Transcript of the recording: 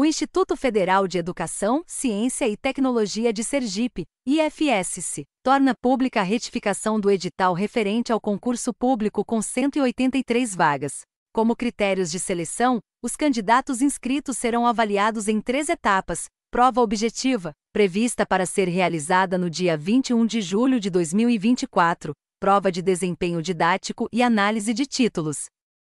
o Instituto Federal de Educação, Ciência e Tecnologia de Sergipe, IFSC, torna pública a retificação do edital referente ao concurso público com 183 vagas. Como critérios de seleção, os candidatos inscritos serão avaliados em três etapas: prova objetiva, prevista para ser realizada no dia 21 de julho de 2024, prova de desempenho didático e análise de títulos.